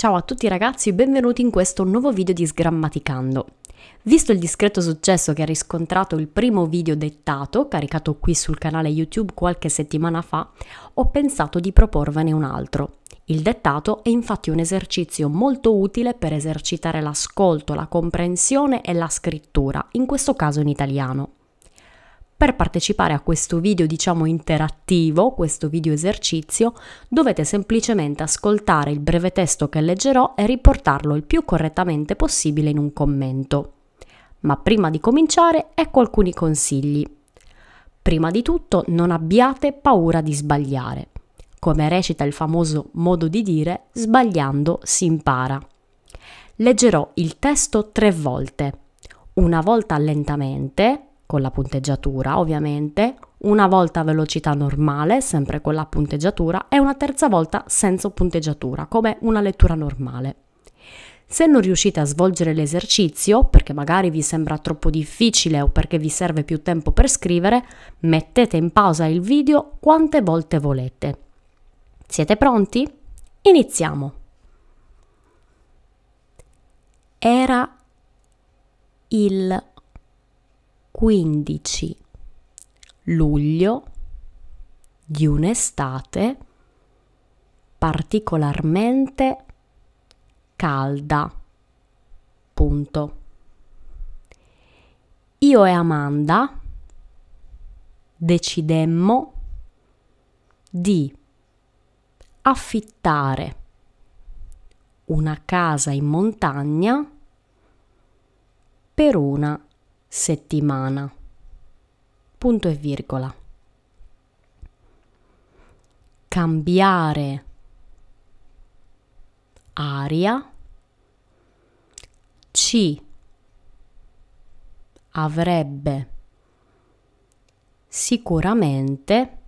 Ciao a tutti ragazzi, benvenuti in questo nuovo video di Sgrammaticando. Visto il discreto successo che ha riscontrato il primo video dettato, caricato qui sul canale YouTube qualche settimana fa, ho pensato di proporvene un altro. Il dettato è infatti un esercizio molto utile per esercitare l'ascolto, la comprensione e la scrittura, in questo caso in italiano. Per partecipare a questo video diciamo interattivo, questo video esercizio, dovete semplicemente ascoltare il breve testo che leggerò e riportarlo il più correttamente possibile in un commento. Ma prima di cominciare ecco alcuni consigli. Prima di tutto non abbiate paura di sbagliare. Come recita il famoso modo di dire, sbagliando si impara. Leggerò il testo tre volte. Una volta lentamente, con la punteggiatura ovviamente, una volta a velocità normale, sempre con la punteggiatura, e una terza volta senza punteggiatura, come una lettura normale. Se non riuscite a svolgere l'esercizio, perché magari vi sembra troppo difficile o perché vi serve più tempo per scrivere, mettete in pausa il video quante volte volete. Siete pronti? Iniziamo. Era il 15 luglio di un'estate particolarmente calda. Punto. Io e Amanda decidemmo di affittare una casa in montagna per una settimana. Punto e virgola. Cambiare aria ci avrebbe sicuramente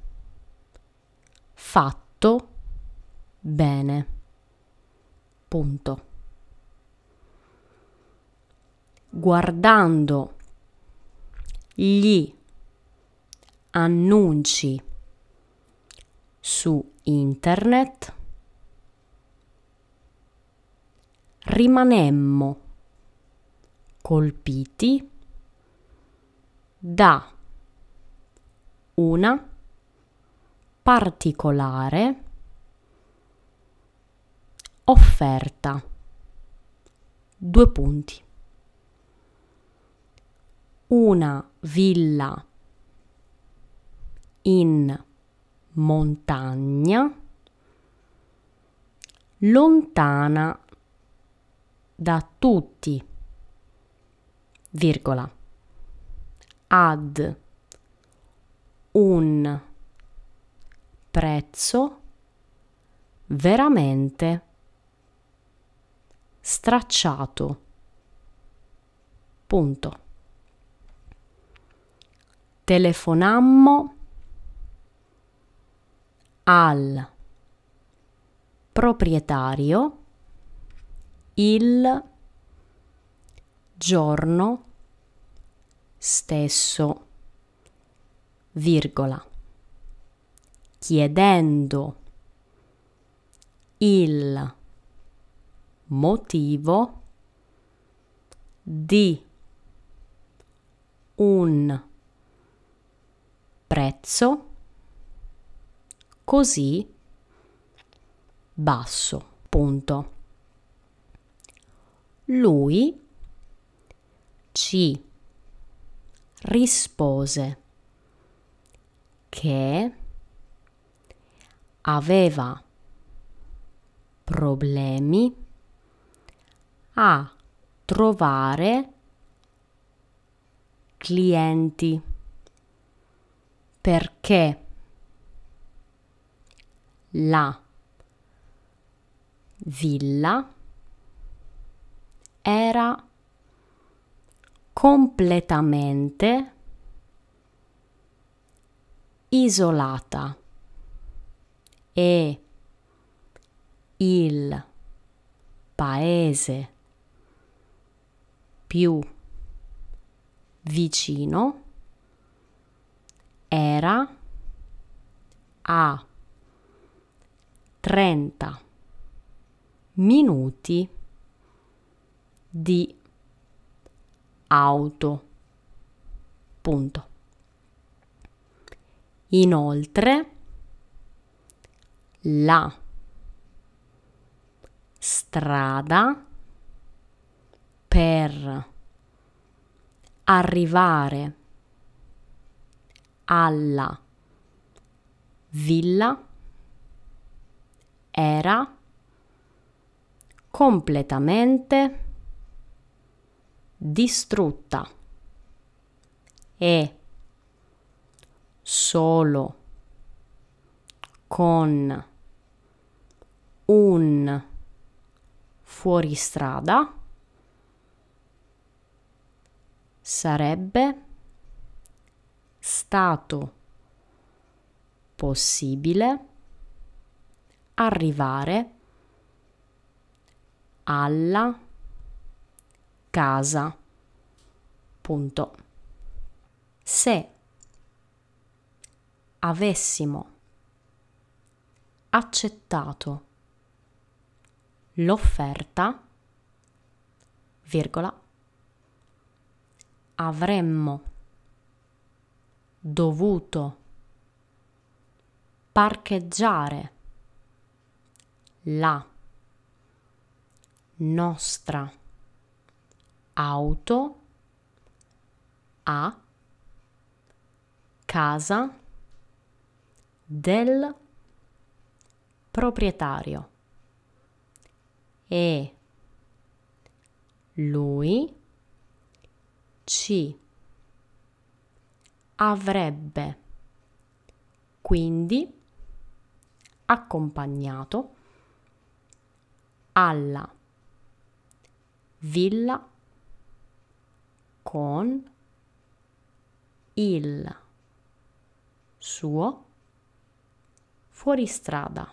fatto bene. Punto. Guardando gli annunci su internet rimanemmo colpiti da una particolare offerta. Due punti una villa in montagna lontana da tutti, virgola, ad un prezzo veramente stracciato. Punto telefonammo al proprietario il giorno stesso, virgola, chiedendo il motivo di un prezzo così basso. Punto. Lui ci rispose che aveva problemi a trovare clienti perché la villa era completamente isolata e il paese più vicino era a 30 minuti di auto. Punto. Inoltre, la strada per arrivare alla villa era completamente distrutta e solo con un fuoristrada sarebbe stato possibile arrivare alla casa. Punto. Se avessimo accettato l'offerta, virgola, avremmo dovuto parcheggiare la nostra auto a casa del proprietario e lui ci avrebbe quindi accompagnato alla villa con il suo fuoristrada.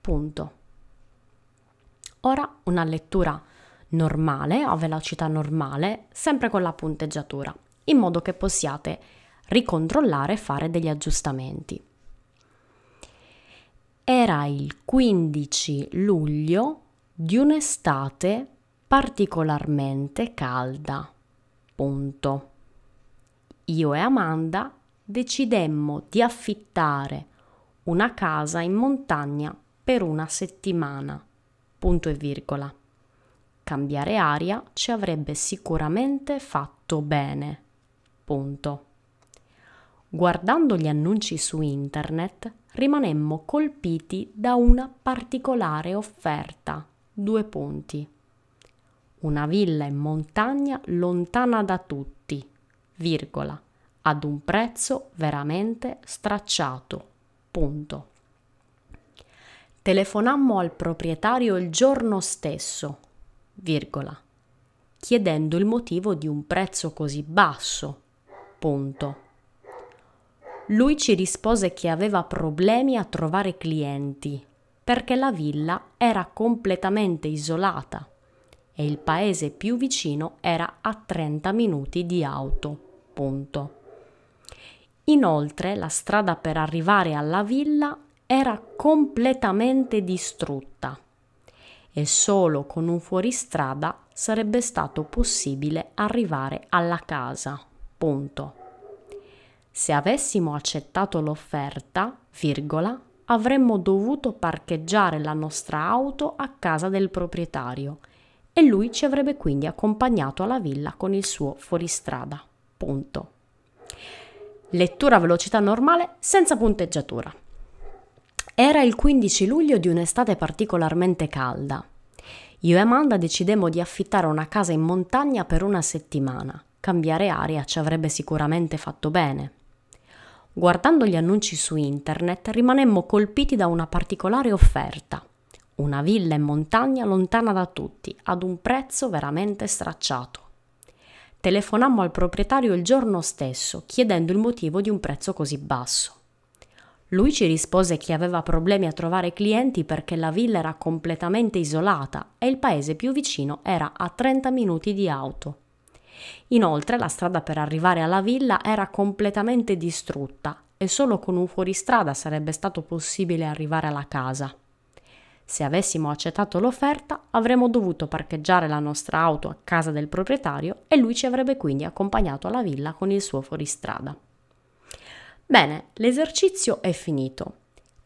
Punto. Ora una lettura normale, a velocità normale, sempre con la punteggiatura in modo che possiate ricontrollare e fare degli aggiustamenti. Era il 15 luglio di un'estate particolarmente calda. Punto. Io e Amanda decidemmo di affittare una casa in montagna per una settimana. Punto e virgola. Cambiare aria ci avrebbe sicuramente fatto bene appunto. Guardando gli annunci su internet, rimanemmo colpiti da una particolare offerta. Due punti. Una villa in montagna lontana da tutti, virgola, ad un prezzo veramente stracciato. Punto. Telefonammo al proprietario il giorno stesso, virgola, chiedendo il motivo di un prezzo così basso, appunto. Lui ci rispose che aveva problemi a trovare clienti perché la villa era completamente isolata e il paese più vicino era a 30 minuti di auto. Punto. Inoltre la strada per arrivare alla villa era completamente distrutta e solo con un fuoristrada sarebbe stato possibile arrivare alla casa. Punto. Se avessimo accettato l'offerta, virgola, avremmo dovuto parcheggiare la nostra auto a casa del proprietario e lui ci avrebbe quindi accompagnato alla villa con il suo fuoristrada. Punto. Lettura a velocità normale senza punteggiatura. Era il 15 luglio di un'estate particolarmente calda. Io e Amanda decidemmo di affittare una casa in montagna per una settimana cambiare aria ci avrebbe sicuramente fatto bene. Guardando gli annunci su internet rimanemmo colpiti da una particolare offerta. Una villa in montagna lontana da tutti, ad un prezzo veramente stracciato. Telefonammo al proprietario il giorno stesso chiedendo il motivo di un prezzo così basso. Lui ci rispose che aveva problemi a trovare clienti perché la villa era completamente isolata e il paese più vicino era a 30 minuti di auto. Inoltre la strada per arrivare alla villa era completamente distrutta e solo con un fuoristrada sarebbe stato possibile arrivare alla casa. Se avessimo accettato l'offerta, avremmo dovuto parcheggiare la nostra auto a casa del proprietario e lui ci avrebbe quindi accompagnato alla villa con il suo fuoristrada. Bene, l'esercizio è finito.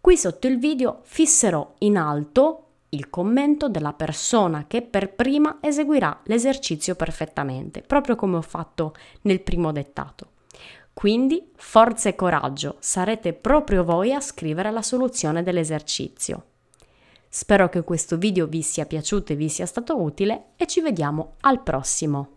Qui sotto il video fisserò in alto il commento della persona che per prima eseguirà l'esercizio perfettamente, proprio come ho fatto nel primo dettato. Quindi forza e coraggio, sarete proprio voi a scrivere la soluzione dell'esercizio. Spero che questo video vi sia piaciuto e vi sia stato utile e ci vediamo al prossimo.